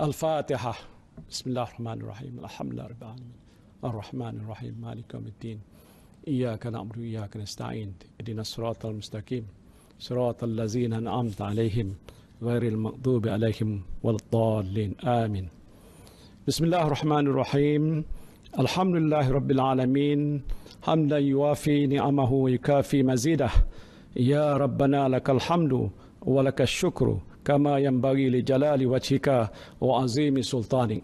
الفاتحة بسم الله الرحمن الرحيم الحمد لله رب العالمين الرحمن الرحيم مالك يوم الدين إياك نعبد وإياك نستعين اهدنا الصراط المستقيم صراط الذين أنعمت عليهم غير المغضوب عليهم ولا الضالين آمين بسم الله الرحمن الرحيم الحمد لله رب العالمين حمدا يوافي نعمه ويكافي مزيده يا ربنا لك الحمد ولك الشكر kama yang bagi li jalali wajhika wa azimi sultani.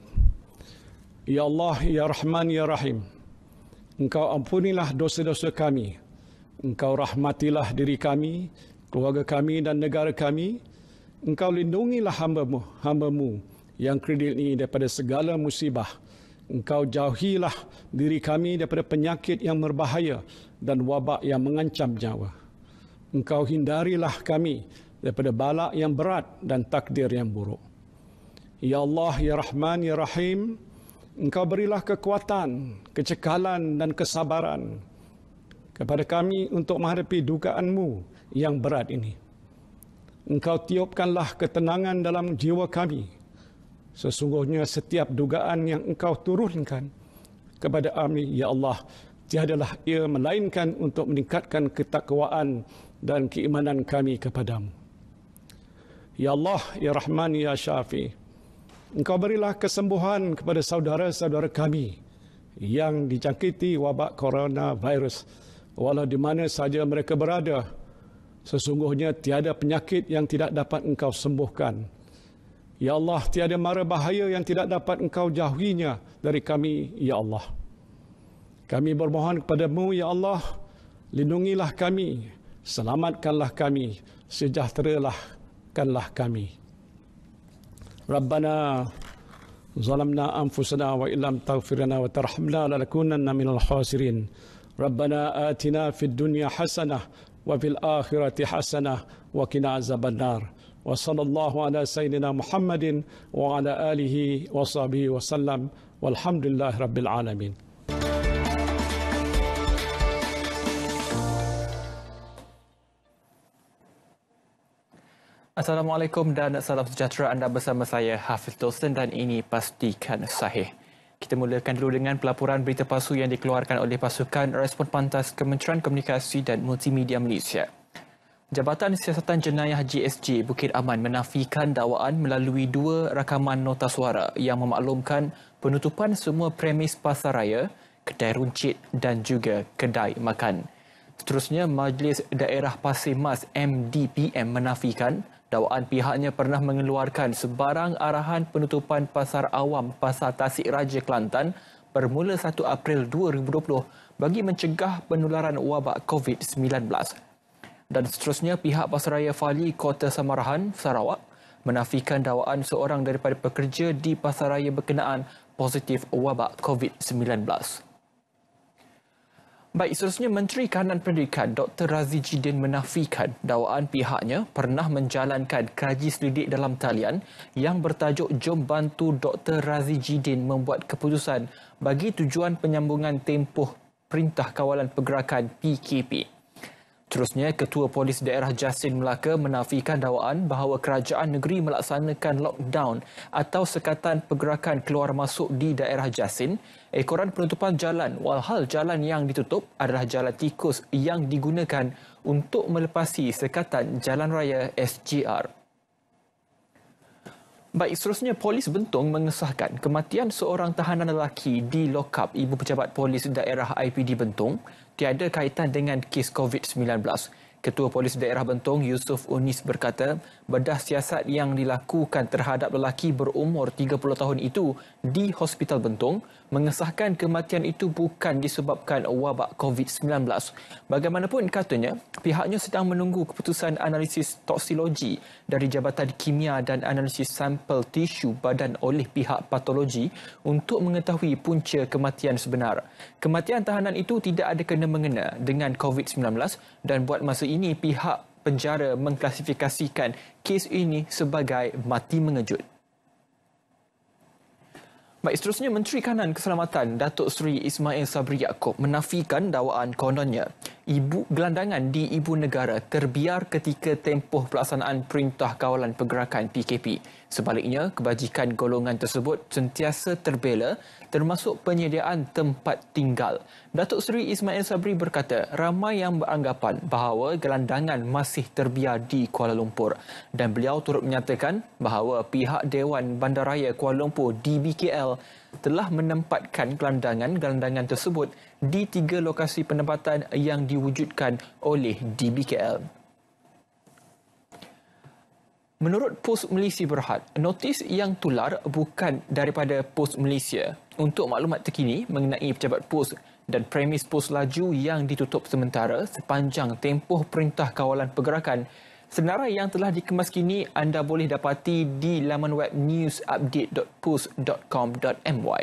Ya Allah, Ya Rahman, Ya Rahim, Engkau ampunilah dosa-dosa kami. Engkau rahmatilah diri kami, keluarga kami dan negara kami. Engkau lindungilah hamba-Mu, hamba yang kredit ini daripada segala musibah. Engkau jauhilah diri kami daripada penyakit yang berbahaya dan wabak yang mengancam nyawa. Engkau hindarilah kami daripada balak yang berat dan takdir yang buruk. Ya Allah, Ya Rahman, Ya Rahim, Engkau berilah kekuatan, kecekalan dan kesabaran kepada kami untuk menghadapi dugaanmu yang berat ini. Engkau tiupkanlah ketenangan dalam jiwa kami. Sesungguhnya setiap dugaan yang engkau turunkan kepada kami, Ya Allah, tiadalah ia melainkan untuk meningkatkan ketakwaan dan keimanan kami kepadamu. Ya Allah, Ya Rahman, Ya Syafi. Engkau berilah kesembuhan kepada saudara-saudara kami yang dijangkiti wabak coronavirus. Walau di mana saja mereka berada, sesungguhnya tiada penyakit yang tidak dapat engkau sembuhkan. Ya Allah, tiada mara bahaya yang tidak dapat engkau jauhinya dari kami, Ya Allah. Kami bermohon kepadamu, Ya Allah, lindungilah kami, selamatkanlah kami, sejahteralah kanlah kami. Rabbana zalamna anfusana wa illam taghfir lana wa tarhamna lanakunanna minal khasirin. Rabbana atina fid dunya hasanah wa fil akhirati hasanah wa qina azabannar. Wa sallallahu ala sayyidina Muhammadin wa ala alihi wa sahbihi wa sallam. Walhamdulillah rabbil alamin. Assalamualaikum dan salam sejahtera anda bersama saya Hafiz Dosen dan ini pastikan sahih. Kita mulakan dulu dengan pelaporan berita palsu yang dikeluarkan oleh pasukan Respon Pantas Kementerian Komunikasi dan Multimedia Malaysia. Jabatan Siasatan Jenayah GSG Bukit Aman menafikan dakwaan melalui dua rakaman nota suara yang memaklumkan penutupan semua premis pasar raya, kedai runcit dan juga kedai makan. Seterusnya, Majlis Daerah Pasir Mas MDPM menafikan Dawaan pihaknya pernah mengeluarkan sebarang arahan penutupan pasar awam Pasar Tasik Raja Kelantan bermula 1 April 2020 bagi mencegah penularan wabak COVID-19. Dan seterusnya pihak Pasaraya Fali Kota Samarahan, Sarawak menafikan dawaan seorang daripada pekerja di Pasaraya berkenaan positif wabak COVID-19. Baik, seterusnya Menteri Kanan Pendidikan Dr. Razie Jidin menafikan dakwaan pihaknya pernah menjalankan kaji selidik dalam talian yang bertajuk Jom Bantu Dr. Razie Jidin membuat keputusan bagi tujuan penyambungan tempoh Perintah Kawalan Pergerakan PKP. Terusnya, Ketua Polis Daerah Jasin Melaka menafikan dakwaan bahawa kerajaan negeri melaksanakan lockdown atau sekatan pergerakan keluar masuk di daerah Jasin. Ekoran penutupan jalan walhal jalan yang ditutup adalah jalan tikus yang digunakan untuk melepasi sekatan jalan raya SGR. Baik, seterusnya polis bentong mengesahkan kematian seorang tahanan lelaki di lokap ibu pejabat polis daerah IPD Bentong tiada kaitan dengan kes COVID-19. Ketua Polis Daerah Bentong Yusuf Unis berkata, bedah siasat yang dilakukan terhadap lelaki berumur 30 tahun itu di Hospital Bentong mengesahkan kematian itu bukan disebabkan wabak COVID-19. Bagaimanapun katanya, pihaknya sedang menunggu keputusan analisis toksiologi dari Jabatan Kimia dan Analisis Sampel Tisu Badan oleh pihak patologi untuk mengetahui punca kematian sebenar. Kematian tahanan itu tidak ada kena-mengena dengan COVID-19 dan buat masa ini pihak penjara mengklasifikasikan kes ini sebagai mati mengejut. Baik, seterusnya Menteri Kanan Keselamatan Datuk Seri Ismail Sabri Yaakob menafikan dakwaan kononnya ibu gelandangan di ibu negara terbiar ketika tempoh pelaksanaan perintah kawalan pergerakan PKP. Sebaliknya, kebajikan golongan tersebut sentiasa terbela termasuk penyediaan tempat tinggal. Datuk Seri Ismail Sabri berkata, ramai yang beranggapan bahawa gelandangan masih terbiar di Kuala Lumpur dan beliau turut menyatakan bahawa pihak Dewan Bandaraya Kuala Lumpur DBKL telah menempatkan gelandangan-gelandangan tersebut di tiga lokasi penempatan yang diwujudkan oleh DBKL. Menurut Pos Malaysia Berhad, notis yang tular bukan daripada Pos Malaysia. Untuk maklumat terkini mengenai pejabat pos dan premis pos laju yang ditutup sementara sepanjang tempoh perintah kawalan pergerakan, senara yang telah dikemas kini anda boleh dapati di laman web newsupdate.pos.com.my.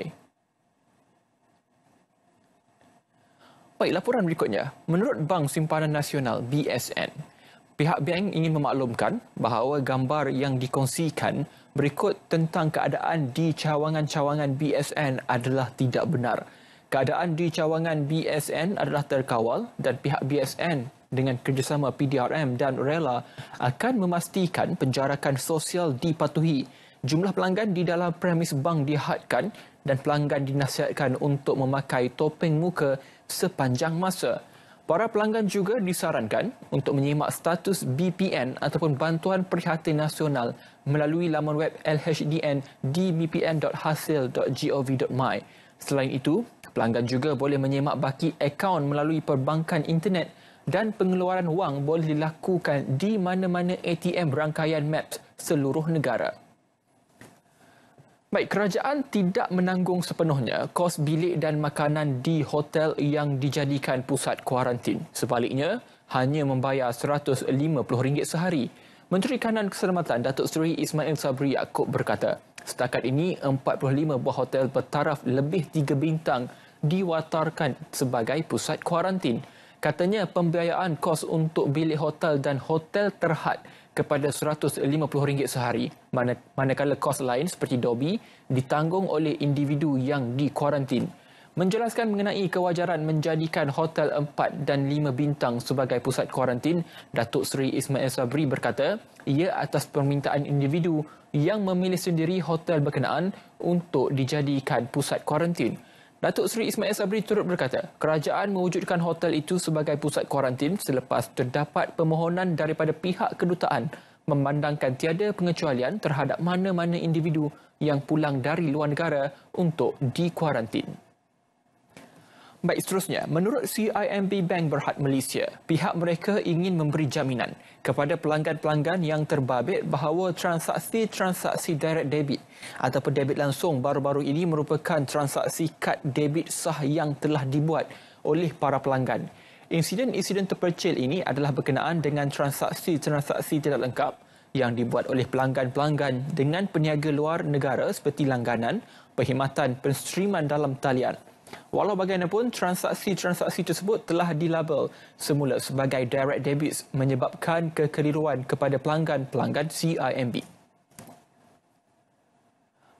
Baik, laporan berikutnya. Menurut Bank Simpanan Nasional, BSN, pihak bank ingin memaklumkan bahawa gambar yang dikongsikan berikut tentang keadaan di cawangan-cawangan BSN adalah tidak benar. Keadaan di cawangan BSN adalah terkawal dan pihak BSN dengan kerjasama PDRM dan Rela akan memastikan penjarakan sosial dipatuhi. Jumlah pelanggan di dalam premis bank dihadkan dan pelanggan dinasihatkan untuk memakai topeng muka sepanjang masa. Para pelanggan juga disarankan untuk menyimak status BPN ataupun Bantuan Prihatin Nasional melalui laman web LHDN di bpn.hasil.gov.my. Selain itu, pelanggan juga boleh menyimak baki akaun melalui perbankan internet dan pengeluaran wang boleh dilakukan di mana-mana ATM rangkaian MAPS seluruh negara. Baik, kerajaan tidak menanggung sepenuhnya kos bilik dan makanan di hotel yang dijadikan pusat kuarantin. Sebaliknya, hanya membayar RM150 sehari. Menteri Kanan Keselamatan Datuk Seri Ismail Sabri Yaakob berkata, setakat ini 45 buah hotel bertaraf lebih 3 bintang diwatarkan sebagai pusat kuarantin katanya pembiayaan kos untuk bilik hotel dan hotel terhad kepada RM150 sehari manakala kos lain seperti dobi ditanggung oleh individu yang dikuarantin. Menjelaskan mengenai kewajaran menjadikan hotel 4 dan 5 bintang sebagai pusat kuarantin, Datuk Seri Ismail Sabri berkata, ia atas permintaan individu yang memilih sendiri hotel berkenaan untuk dijadikan pusat kuarantin. Datuk Seri Ismail Sabri turut berkata, kerajaan mewujudkan hotel itu sebagai pusat kuarantin selepas terdapat permohonan daripada pihak kedutaan memandangkan tiada pengecualian terhadap mana-mana individu yang pulang dari luar negara untuk dikuarantin. Baik seterusnya, menurut CIMB Bank Berhad Malaysia, pihak mereka ingin memberi jaminan kepada pelanggan-pelanggan yang terbabit bahawa transaksi-transaksi direct debit ataupun debit langsung baru-baru ini merupakan transaksi kad debit sah yang telah dibuat oleh para pelanggan. Insiden-insiden terpercil ini adalah berkenaan dengan transaksi-transaksi tidak lengkap yang dibuat oleh pelanggan-pelanggan dengan peniaga luar negara seperti langganan, perkhidmatan, penstriman dalam talian. Walau bagaimanapun, transaksi-transaksi tersebut telah dilabel semula sebagai direct debits menyebabkan kekeliruan kepada pelanggan-pelanggan CIMB.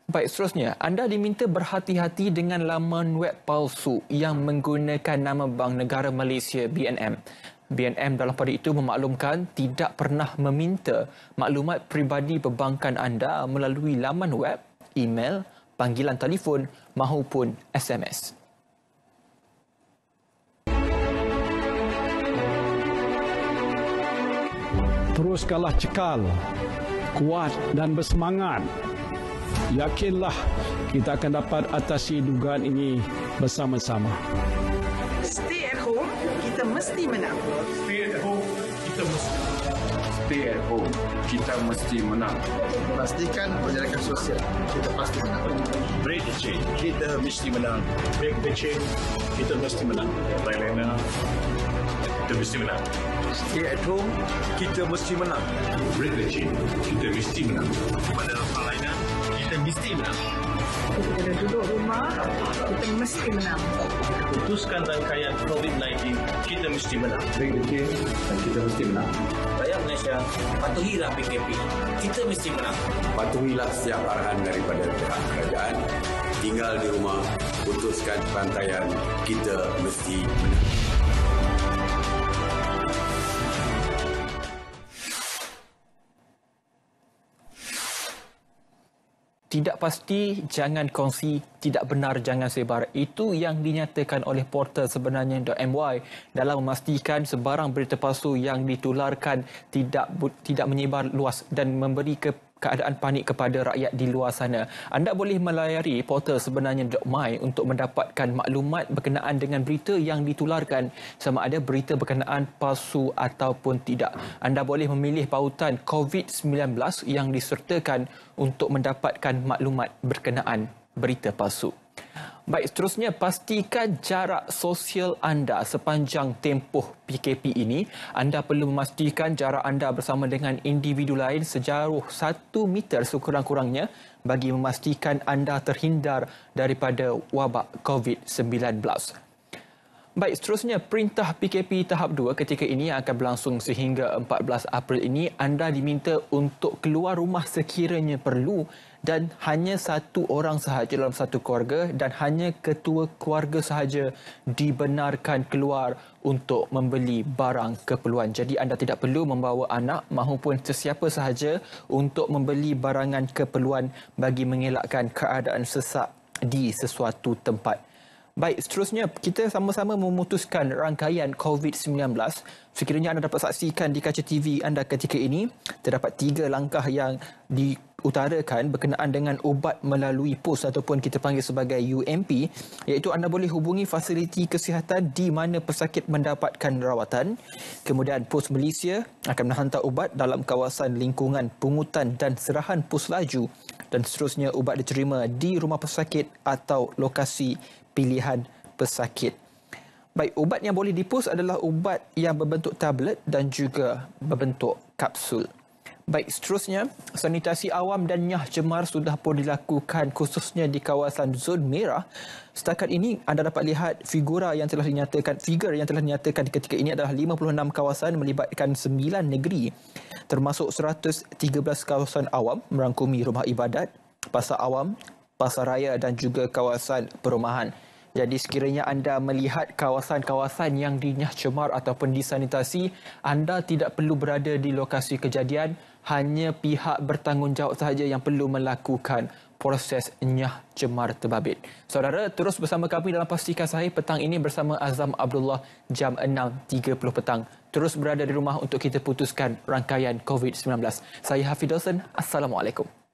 Baik, seterusnya, anda diminta berhati-hati dengan laman web palsu yang menggunakan nama Bank Negara Malaysia BNM. BNM dalam pada itu memaklumkan tidak pernah meminta maklumat peribadi perbankan anda melalui laman web, email, panggilan telefon maupun SMS. Terus kalah cekal, kuat dan bersemangat. Yakinlah kita akan dapat atasi dugaan ini bersama-sama. Stay at home, kita mesti menang. Stay at home, kita mesti menang. Stay at home, kita mesti menang. Pastikan penjarakan sosial, kita pasti menang. Break the chain, kita mesti menang. Break the chain, kita mesti menang. Thailand, kita mesti menang. Stay at home, kita mesti menang. Break the chain, kita mesti menang. Pada hal lainnya, ah? kita mesti menang. Kita ada duduk rumah, kita mesti menang. Putuskan rangkaian COVID-19, kita mesti menang. Break the chain, kita mesti menang. Rakyat Malaysia, patuhilah PKP, kita mesti menang. Patuhilah setiap arahan daripada pihak kerajaan, tinggal di rumah, putuskan rantaian, kita mesti menang. tidak pasti jangan kongsi tidak benar jangan sebar itu yang dinyatakan oleh portal sebenarnya .my dalam memastikan sebarang berita palsu yang ditularkan tidak tidak menyebar luas dan memberi ke keadaan panik kepada rakyat di luar sana. Anda boleh melayari portal sebenarnya .my untuk mendapatkan maklumat berkenaan dengan berita yang ditularkan sama ada berita berkenaan palsu ataupun tidak. Anda boleh memilih pautan COVID-19 yang disertakan untuk mendapatkan maklumat berkenaan berita palsu. Baik, seterusnya pastikan jarak sosial anda sepanjang tempoh PKP ini. Anda perlu memastikan jarak anda bersama dengan individu lain sejauh 1 meter sekurang-kurangnya bagi memastikan anda terhindar daripada wabak COVID-19. Baik, seterusnya perintah PKP tahap 2 ketika ini yang akan berlangsung sehingga 14 April ini anda diminta untuk keluar rumah sekiranya perlu dan hanya satu orang sahaja dalam satu keluarga dan hanya ketua keluarga sahaja dibenarkan keluar untuk membeli barang keperluan. Jadi anda tidak perlu membawa anak maupun sesiapa sahaja untuk membeli barangan keperluan bagi mengelakkan keadaan sesak di sesuatu tempat. Baik, seterusnya kita sama-sama memutuskan rangkaian COVID-19. Sekiranya anda dapat saksikan di kaca TV anda ketika ini, terdapat tiga langkah yang diutarakan berkenaan dengan ubat melalui pos ataupun kita panggil sebagai UMP, iaitu anda boleh hubungi fasiliti kesihatan di mana pesakit mendapatkan rawatan. Kemudian pos Malaysia akan menghantar ubat dalam kawasan lingkungan pungutan dan serahan pos laju dan seterusnya ubat diterima di rumah pesakit atau lokasi pilihan pesakit. Baik, ubat yang boleh dipus adalah ubat yang berbentuk tablet dan juga berbentuk kapsul. Baik, seterusnya, sanitasi awam dan nyah cemar sudah pun dilakukan khususnya di kawasan zon merah. Setakat ini, anda dapat lihat figura yang telah dinyatakan, figure yang telah dinyatakan ketika ini adalah 56 kawasan melibatkan 9 negeri termasuk 113 kawasan awam merangkumi rumah ibadat, pasar awam, pasar raya dan juga kawasan perumahan. Jadi sekiranya anda melihat kawasan-kawasan yang dinyah cemar ataupun disanitasi, anda tidak perlu berada di lokasi kejadian. Hanya pihak bertanggungjawab sahaja yang perlu melakukan proses nyah cemar terbabit. Saudara, terus bersama kami dalam Pastikan Sahih petang ini bersama Azam Abdullah jam 6.30 petang. Terus berada di rumah untuk kita putuskan rangkaian COVID-19. Saya Hafidh Dawson, Assalamualaikum.